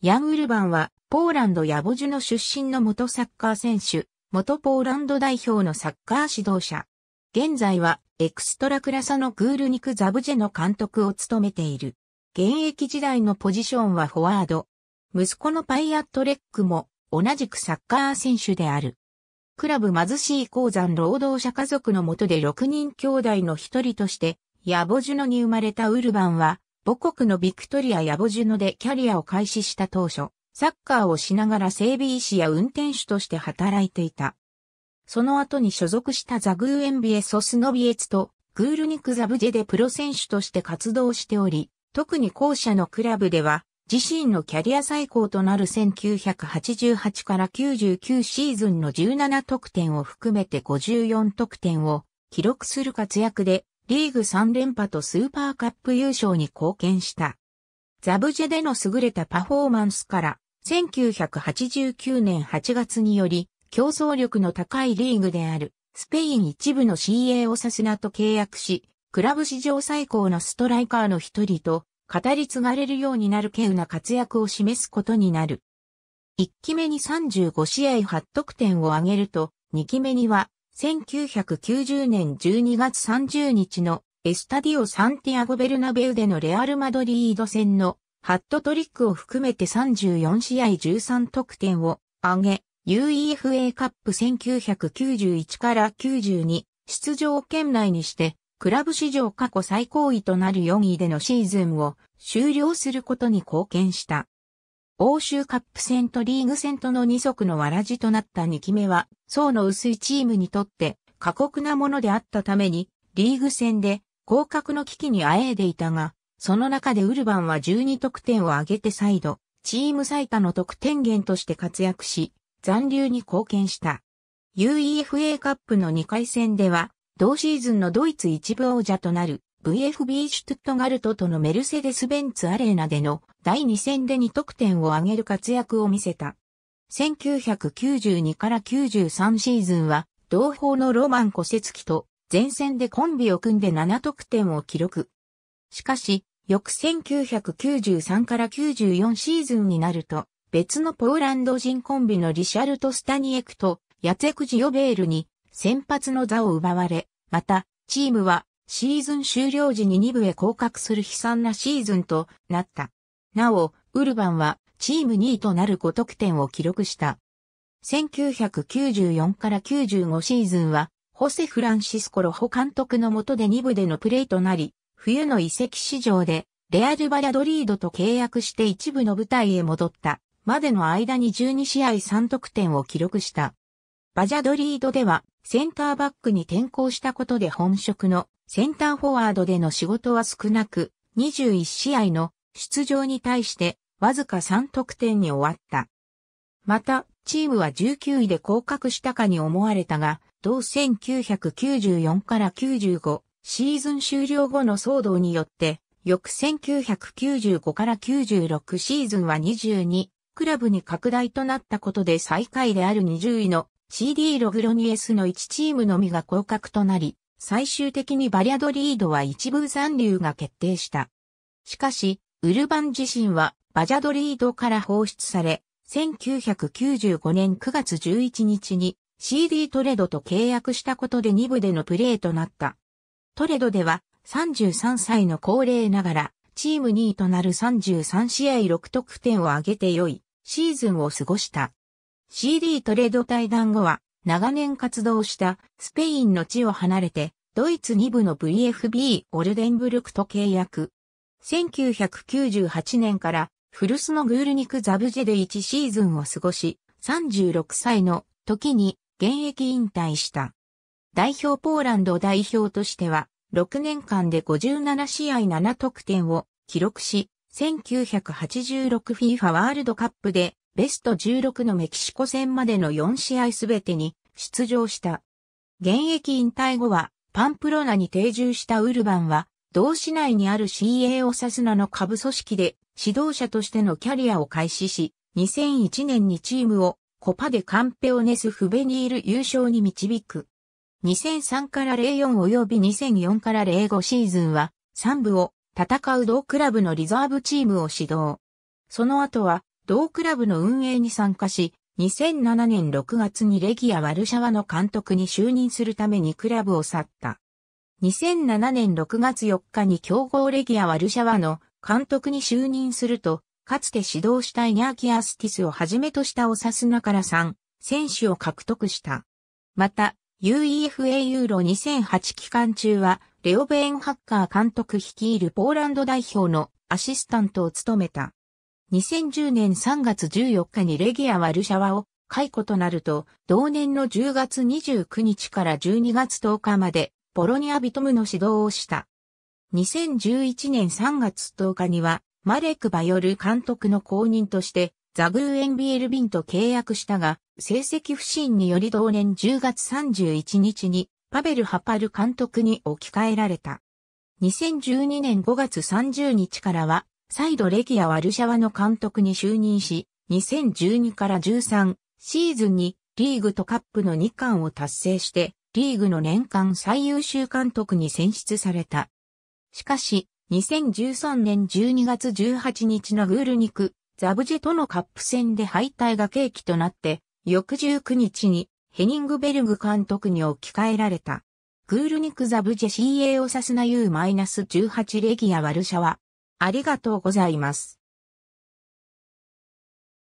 ヤン・ウルバンは、ポーランドヤボジュの出身の元サッカー選手、元ポーランド代表のサッカー指導者。現在は、エクストラクラサのグールニク・ザブジェの監督を務めている。現役時代のポジションはフォワード。息子のパイアットレックも同じくサッカー選手である。クラブ貧しい鉱山労働者家族のもとで6人兄弟の一人として、ヤボジュノに生まれたウルバンは、母国のビクトリアやボジュノでキャリアを開始した当初、サッカーをしながら整備医師や運転手として働いていた。その後に所属したザグーエンビエ・ソスノビエツとグールニク・ザブジェでプロ選手として活動しており、特に後者のクラブでは自身のキャリア最高となる1988から99シーズンの17得点を含めて54得点を記録する活躍でリーグ3連覇とスーパーカップ優勝に貢献した。ザブジェでの優れたパフォーマンスから、1989年8月により、競争力の高いリーグである、スペイン一部の CA オサスナと契約し、クラブ史上最高のストライカーの一人と、語り継がれるようになる稀有な活躍を示すことになる。1期目に35試合8得点を挙げると、2期目には1990年12月30日のエスタディオ・サンティアゴ・ベルナベウでのレアル・マドリード戦のハットトリックを含めて34試合13得点を挙げ、UEFA カップ1991から92出場圏内にして、クラブ史上過去最高位となる4位でのシーズンを終了することに貢献した。欧州カップ戦とリーグ戦との二足のわらじとなった2期目は、層の薄いチームにとって過酷なものであったために、リーグ戦で降格の危機にあえいでいたが、その中でウルバンは12得点を挙げて再度、チーム最多の得点源として活躍し、残留に貢献した。UEFA カップの2回戦では、同シーズンのドイツ一部王者となる VFB シュトゥットガルトとのメルセデス・ベンツ・アレーナでの第2戦で2得点を挙げる活躍を見せた。1992から93シーズンは、同胞のロマン・コセツキと前線でコンビを組んで7得点を記録。しかし、翌1993から94シーズンになると、別のポーランド人コンビのリシャルト・スタニエクとヤツェクジ・ヨベールに先発の座を奪われ、また、チームはシーズン終了時に2部へ降格する悲惨なシーズンとなった。なお、ウルバンはチーム2位となる5得点を記録した。1994から95シーズンは、ホセ・フランシスコ・ロホ監督の下で2部でのプレーとなり、冬の移籍市場で、レアル・バャドリードと契約して一部の舞台へ戻った、までの間に12試合3得点を記録した。バジャドリードでは、センターバックに転向したことで本職のセンターフォワードでの仕事は少なく、21試合の出場に対してわずか3得点に終わった。また、チームは19位で降格したかに思われたが、同1994から95シーズン終了後の騒動によって、翌1995から96シーズンは22クラブに拡大となったことで最下位である20位の CD ログロニエスの1チームのみが降格となり、最終的にバリャドリードは一部残留が決定した。しかし、ウルバン自身はバジャドリードから放出され、1995年9月11日に CD トレードと契約したことで2部でのプレーとなった。トレードでは33歳の高齢ながら、チーム2位となる33試合6得点を挙げて良いシーズンを過ごした。CD トレード対談後は、長年活動したスペインの地を離れて、ドイツ2部の VFB オルデンブルクと契約。1998年からフルスのグールニク・ザブジェで1シーズンを過ごし、36歳の時に現役引退した。代表ポーランド代表としては、6年間で57試合7得点を記録し、1986FIFA ワールドカップでベスト16のメキシコ戦までの4試合すべてに出場した。現役引退後はパンプロナに定住したウルバンは、同市内にある CA オサスナの下部組織で指導者としてのキャリアを開始し、2001年にチームをコパでカンペオネスフベニール優勝に導く。2003から04及び2004から05シーズンは3部を戦う同クラブのリザーブチームを指導。その後は同クラブの運営に参加し、2007年6月にレギア・ワルシャワの監督に就任するためにクラブを去った。2007年6月4日に強豪レギア・ワルシャワの監督に就任すると、かつて指導したイニャーキアスティスをはじめとしたオサスナから3選手を獲得した。また、UEFA ユーロ2008期間中は、レオベーンハッカー監督率いるポーランド代表のアシスタントを務めた。2010年3月14日にレギア・ワルシャワを解雇となると、同年の10月29日から12月10日まで、ボロニア・ビトムの指導をした。2011年3月10日には、マレク・バヨル監督の後任として、ザグーエンビエルビンと契約したが、成績不振により同年10月31日に、パベル・ハパル監督に置き換えられた。2012年5月30日からは、再度レギア・ワルシャワの監督に就任し、2012から13シーズンにリーグとカップの2冠を達成して、リーグの年間最優秀監督に選出された。しかし、2013年12月18日のグールニク、ザブジェとのカップ戦で敗退が契機となって、翌19日にヘニングベルグ監督に置き換えられた。グールニクザブジェ CA を指すな U-18 レギアワルシャワ、ありがとうございます。